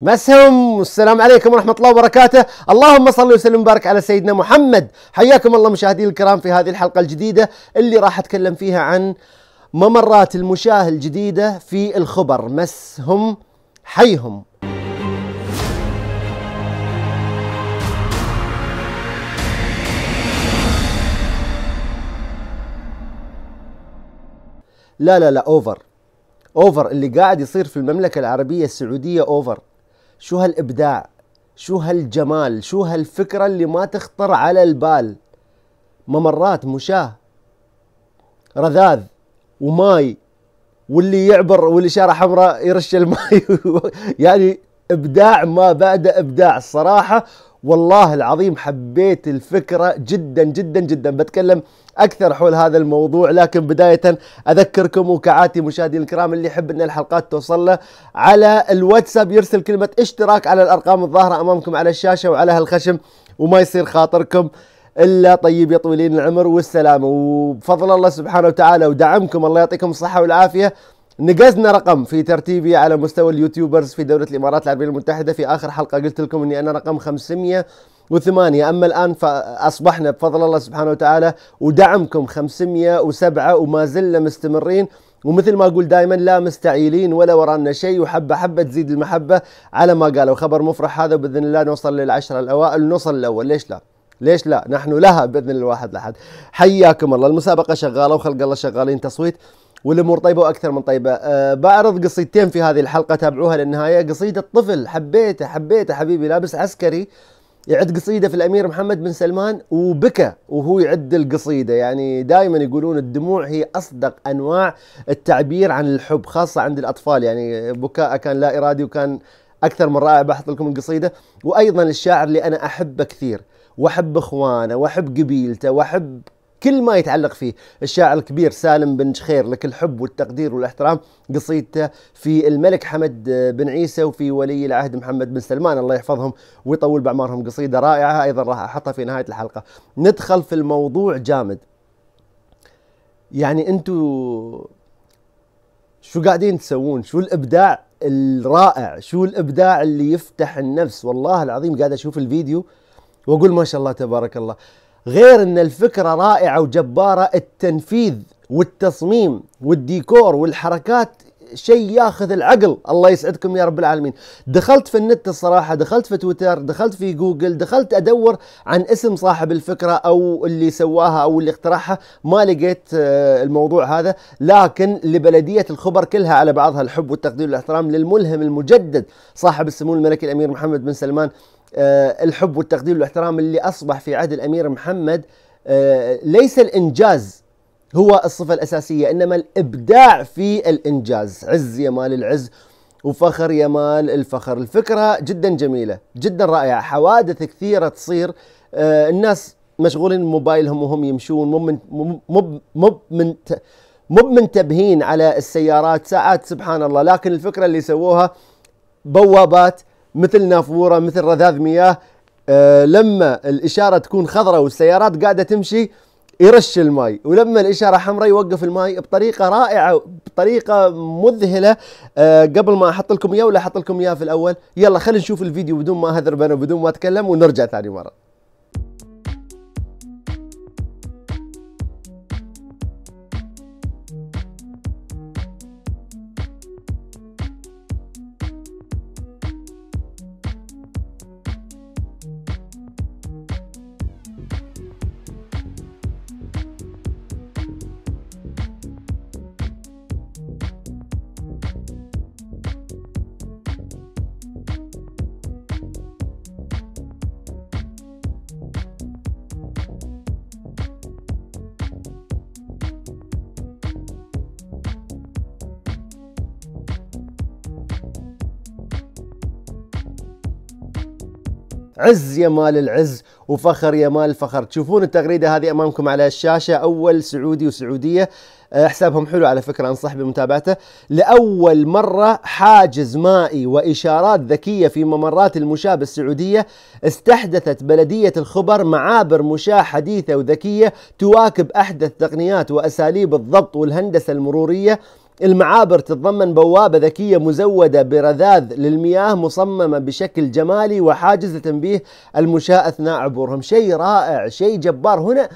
مسهم والسلام عليكم ورحمة الله وبركاته اللهم صل وسلم وبارك على سيدنا محمد حياكم الله مشاهدينا الكرام في هذه الحلقة الجديدة اللي راح أتكلم فيها عن ممرات المشاة الجديدة في الخبر مسهم حيهم لا لا لا اوفر اوفر اللي قاعد يصير في المملكة العربية السعودية اوفر شو هالابداع شو هالجمال شو هالفكره اللي ما تخطر على البال ممرات مشاه رذاذ وماي واللي يعبر والاشاره حمراء يرش الماي يعني ابداع ما بعد ابداع الصراحه والله العظيم حبيت الفكرة جدا جدا جدا بتكلم أكثر حول هذا الموضوع لكن بداية أذكركم وكعاتي مشاهدينا الكرام اللي يحب أن الحلقات توصل له على الواتساب يرسل كلمة اشتراك على الأرقام الظاهرة أمامكم على الشاشة وعلى هالخشم وما يصير خاطركم الا طيب يا طويلين العمر والسلامه وبفضل الله سبحانه وتعالى ودعمكم الله يعطيكم الصحه والعافيه نقزنا رقم في ترتيبي على مستوى اليوتيوبرز في دولة الإمارات العربية المتحدة في آخر حلقة قلت لكم أني أنا رقم 500 وثمانية أما الآن فأصبحنا بفضل الله سبحانه وتعالى ودعمكم 507 وما زلنا مستمرين ومثل ما اقول دائما لا مستعيلين ولا ورانا شيء وحبه حبه تزيد المحبه على ما قالوا خبر مفرح هذا باذن الله نوصل للعشره الاوائل ونوصل الاول ليش لا؟ ليش لا؟ نحن لها باذن الواحد لحد حياكم الله المسابقه شغاله وخلق الله شغالين تصويت والامور طيبه واكثر من طيبه أه بعرض قصيدتين في هذه الحلقه تابعوها للنهايه قصيده طفل حبيته حبيته حبيبي لابس عسكري يعد قصيده في الامير محمد بن سلمان وبكى وهو يعد القصيده يعني دائما يقولون الدموع هي اصدق انواع التعبير عن الحب خاصه عند الاطفال يعني بكاءه كان لا ارادي وكان اكثر من رائع بحط لكم القصيده وايضا الشاعر اللي انا احبه كثير واحب اخوانه واحب قبيلته واحب كل ما يتعلق فيه الشاعر الكبير سالم بن شخير لك الحب والتقدير والاحترام قصيدته في الملك حمد بن عيسى وفي ولي العهد محمد بن سلمان الله يحفظهم ويطول بعمارهم قصيدة رائعة أيضا راح أحطها في نهاية الحلقة ندخل في الموضوع جامد يعني أنتوا شو قاعدين تسوون شو الإبداع الرائع شو الإبداع اللي يفتح النفس والله العظيم قاعد أشوف الفيديو وأقول ما شاء الله تبارك الله غير ان الفكره رائعه وجباره التنفيذ والتصميم والديكور والحركات شيء ياخذ العقل الله يسعدكم يا رب العالمين دخلت في النت الصراحه دخلت في تويتر دخلت في جوجل دخلت ادور عن اسم صاحب الفكره او اللي سواها او اللي اقترحها ما لقيت آه، الموضوع هذا لكن لبلديه الخبر كلها على بعضها الحب والتقدير والاحترام للملهم المجدد صاحب السمو الملكي الامير محمد بن سلمان آه، الحب والتقدير والاحترام اللي اصبح في عهد الامير محمد آه، ليس الانجاز هو الصفه الاساسيه انما الابداع في الانجاز عز يا مال العز وفخر يا مال الفخر الفكره جدا جميله جدا رائعه حوادث كثيره تصير آه، الناس مشغولين بموبايلهم وهم يمشون مو من مو مو مو منتبهين على السيارات ساعات سبحان الله لكن الفكره اللي سووها بوابات مثل نافوره مثل رذاذ مياه آه لما الاشاره تكون خضراء والسيارات قاعده تمشي يرش الماي ولما الاشاره حمراء يوقف الماي بطريقه رائعه بطريقه مذهله أه قبل ما احط لكم اياه ولا احط لكم اياه في الاول يلا خلينا نشوف الفيديو بدون ما اهذرب انا وبدون ما اتكلم ونرجع ثاني مره عز يا مال العز وفخر يا مال الفخر تشوفون التغريدة هذه أمامكم على الشاشة أول سعودي وسعودية آه، حسابهم حلو على فكرة أنصح بمتابعته لأول مرة حاجز مائي وإشارات ذكية في ممرات المشاة السعودية استحدثت بلدية الخبر معابر مشاة حديثة وذكية تواكب أحدث تقنيات وأساليب الضبط والهندسة المرورية المعابر تتضمن بوابة ذكية مزودة برذاذ للمياه مصممة بشكل جمالي وحاجز لتنبيه المشاة أثناء عبورهم شيء رائع شيء جبار هنا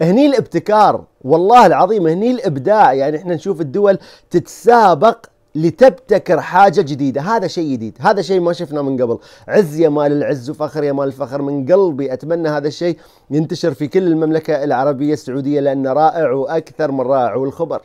هني الابتكار والله العظيم هني الابداع يعني احنا نشوف الدول تتسابق لتبتكر حاجه جديده، هذا شيء جديد، هذا شيء ما شفناه من قبل، عز يا مال العز وفخر يا مال الفخر من قلبي اتمنى هذا الشيء ينتشر في كل المملكه العربيه السعوديه لانه رائع واكثر من رائع والخبر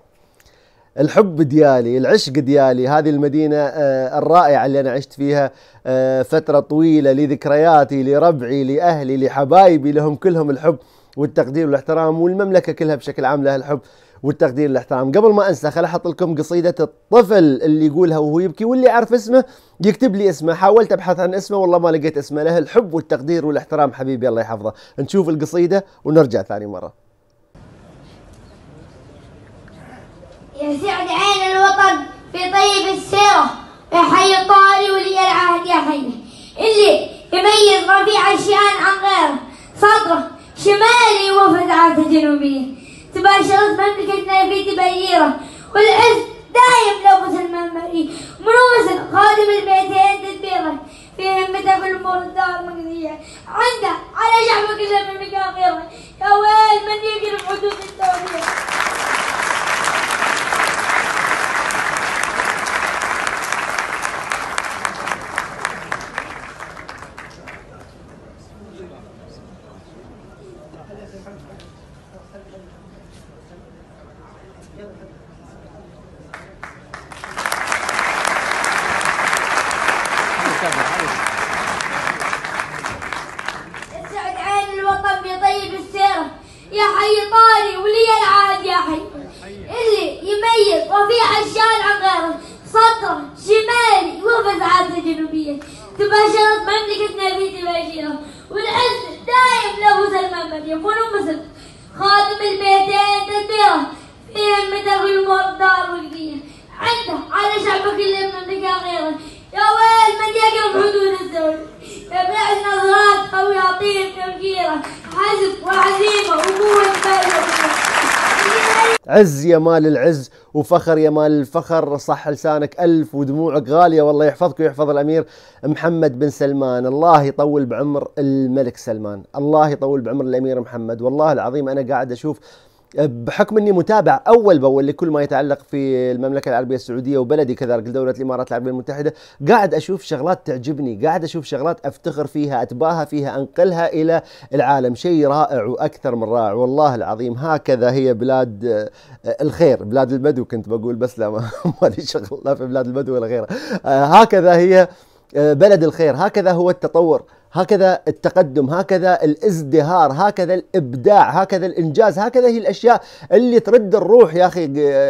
الحب ديالي العشق ديالي هذه المدينة آه، الرائعة اللي أنا عشت فيها آه، فترة طويلة لذكرياتي لربعي لأهلي لحبايبي لهم كلهم الحب والتقدير والاحترام والمملكة كلها بشكل عام لها الحب والتقدير والاحترام قبل ما انسى خل احط لكم قصيده الطفل اللي يقولها وهو يبكي واللي يعرف اسمه يكتب لي اسمه حاولت ابحث عن اسمه والله ما لقيت اسمه له الحب والتقدير والاحترام حبيبي الله يحفظه نشوف القصيده ونرجع ثاني مره يسعد عين الوطن في طيب السيرة يحيي الطاري ولي العهد يحييه اللي يميز رفيع الشان عن غيره صدره شمالي وفزعته جنوبية تباشرت مملكتنا في تبييره والعز دايم لابس المنبري منوس خادم البيتين تدبيره في همته في الامور الدار المقدية عنده على شعبك كله من مقاميره يا ويل من يقرب حدود التوفيق يا حي طاري ولي العهد يا حي اللي يميز وفي عشان عن غيره سطر شمالي وفز عاده جنوبيه تباشرت مملكتنا في تباشيره والعز دائم له سلمان من يكون مسلم خادم البيتين تدبيره فيهم مدى والمردار والقيه عنده على شعبه كل المملكه غيره يا ويل من يقف حدود الزوج يبيع نظرات قوي عطيه تفكيره وعزيمه وقوه عز يا مال العز وفخر يا مال الفخر صح لسانك ألف ودموعك غالية والله يحفظك ويحفظ الأمير محمد بن سلمان الله يطول بعمر الملك سلمان الله يطول بعمر الأمير محمد والله العظيم أنا قاعد أشوف بحكم اني متابع اول باول لكل ما يتعلق في المملكه العربيه السعوديه وبلدي كذلك دوله الامارات العربيه المتحده، قاعد اشوف شغلات تعجبني، قاعد اشوف شغلات افتخر فيها، اتباهى فيها، انقلها الى العالم، شيء رائع واكثر من رائع، والله العظيم هكذا هي بلاد آه، الخير، بلاد البدو كنت بقول بس لا ما لي شغل لا في بلاد البدو ولا غيرها، آه، هكذا هي آه، بلد الخير، هكذا هو التطور. هكذا التقدم هكذا الازدهار هكذا الابداع هكذا الانجاز هكذا هي الاشياء اللي ترد الروح يا اخي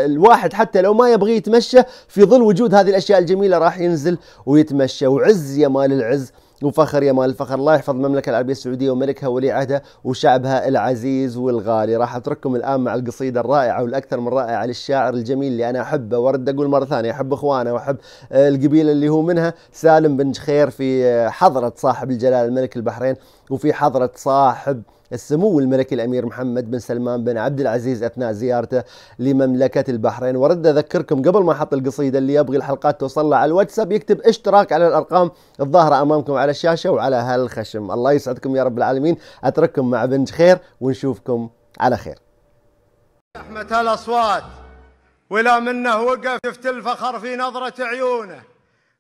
الواحد حتى لو ما يبغي يتمشى في ظل وجود هذه الاشياء الجميله راح ينزل ويتمشى وعز يا مال العز وفخر يا مال الفخر الله يحفظ المملكة العربية السعودية وملكها ولي عهدها وشعبها العزيز والغالي راح أترككم الآن مع القصيدة الرائعة والأكثر من رائعة للشاعر الجميل اللي أنا أحبه وارد أقول مرة ثانية أحب إخوانه وأحب آه، القبيلة اللي هو منها سالم بن خير في آه، حضرة صاحب الجلالة الملك البحرين وفي حضرة صاحب السمو الملكي الامير محمد بن سلمان بن عبد العزيز اثناء زيارته لمملكه البحرين وارد اذكركم قبل ما احط القصيده اللي يبغي الحلقات توصل على الواتساب يكتب اشتراك على الارقام الظاهره امامكم على الشاشه وعلى هالخشم الله يسعدكم يا رب العالمين اترككم مع بنج خير ونشوفكم على خير زحمة الأصوات ولا منه وقف شفت الفخر في نظرة عيونه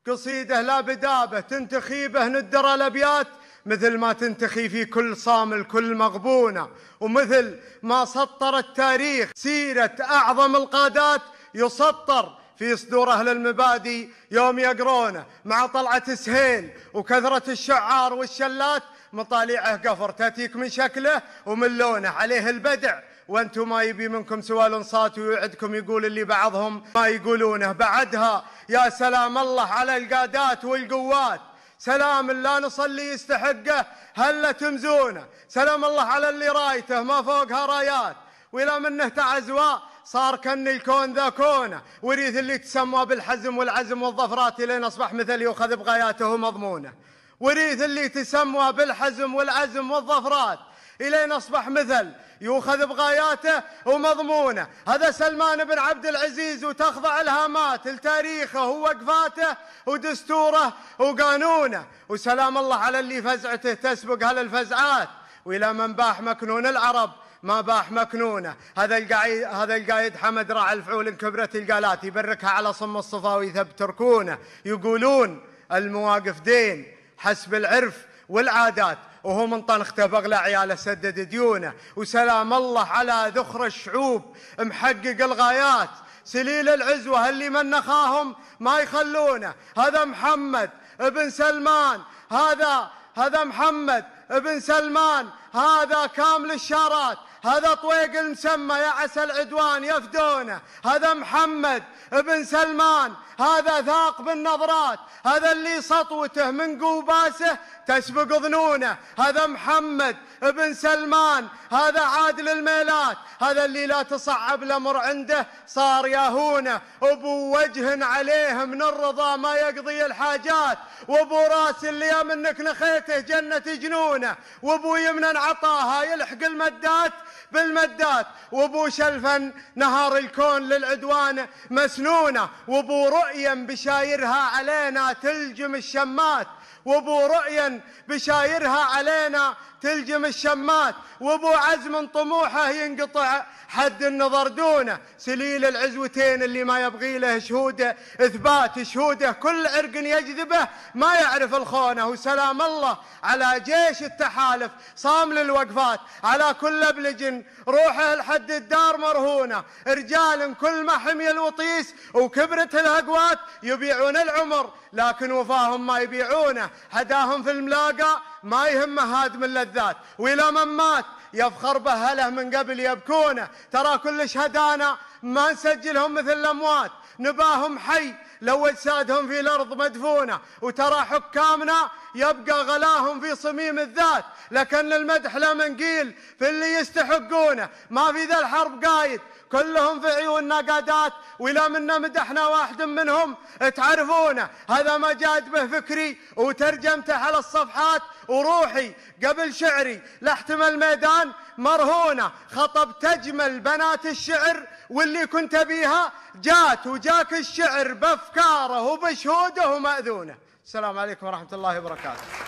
قصيده لا بدابه تنتخيبه ندر الأبيات مثل ما تنتخي في كل صامل كل مغبونة ومثل ما سطر التاريخ سيرة أعظم القادات يسطر في صدور أهل المبادئ يوم يقرونه مع طلعة سهيل وكثرة الشعار والشلات مطالعه قفر تاتيك من شكله ومن لونه عليه البدع وانتم ما يبي منكم سوال صات ويوعدكم يقول اللي بعضهم ما يقولونه بعدها يا سلام الله على القادات والقوات سلام لا نصلي يستحقه هلا تمزونه سلام الله على اللي رايته ما فوقها رايات ولا منه تعزواء صار كن الكون ذا كونه وريث اللي تسمى بالحزم والعزم والظفرات لين أصبح مثل يؤخذ بغاياته مضمونه وريث اللي تسمى بالحزم والعزم والظفرات إلين أصبح مثل يؤخذ بغاياته ومضمونه هذا سلمان بن عبد العزيز وتخضع الهامات لتاريخه ووقفاته ودستوره وقانونه وسلام الله على اللي فزعته تسبق هل الفزعات وإلى من باح مكنون العرب ما باح مكنونه هذا القايد هذا القايد حمد راعي الفعول كبرت القالات يبركها على صم الصفا ويثب تركونه يقولون المواقف دين حسب العرف والعادات وهو من طنخته تبغلى عياله سدد ديونه وسلام الله على ذخر الشعوب محقق الغايات سليل العزوة اللي من نخاهم ما يخلونه هذا محمد ابن سلمان هذا هذا محمد ابن سلمان هذا كامل الشارات هذا طويق المسمى يا عسى العدوان يفدونه هذا محمد بن سلمان هذا ذاق بالنظرات هذا اللي سطوته من قوباسه تسبق ظنونه هذا محمد بن سلمان هذا عادل الميلات هذا اللي لا تصعب الامر عنده صار ياهونه ابو وجه عليه من الرضا ما يقضي الحاجات وابو راس اللي منك نخيته جنه جنونه وابو يمنا عطاها يلحق المدات بالمدات وبو شلفن نهار الكون للعدوان مسنونه وبو رؤيا بشايرها علينا تلجم الشمات وبو رؤيا بشايرها علينا تلجم الشمات وبو عزم طموحه ينقطع حد النظر دونه سليل العزوتين اللي ما يبغي له شهوده اثبات شهوده كل عرق يجذبه ما يعرف الخونه وسلام الله على جيش التحالف صام للوقفات على كل ابلج روحه لحد الدار مرهونه رجال كل ما حمي الوطيس وكبرت الهقوات يبيعون العمر لكن وفاهم ما يبيعونه هداهم في الملاقة ما يهمه هادم اللذات وإلى من مات يفخر بأهله من قبل يبكونه ترى كلش هدانا ما نسجلهم مثل الأموات نباهم حي لو اجسادهم في الارض مدفونه وترى حكامنا يبقى غلاهم في صميم الذات لكن المدح لا منقيل في اللي يستحقونه ما في ذا الحرب قايد كلهم في عيوننا قادات ولا منا مدحنا واحد منهم تعرفونه هذا ما جاد به فكري وترجمته على الصفحات وروحي قبل شعري لحتم الميدان مرهونة خطب تجمل بنات الشعر واللي كنت بيها جات وجات جاك الشعر بافكاره وبشهوده وماذونه السلام عليكم ورحمه الله وبركاته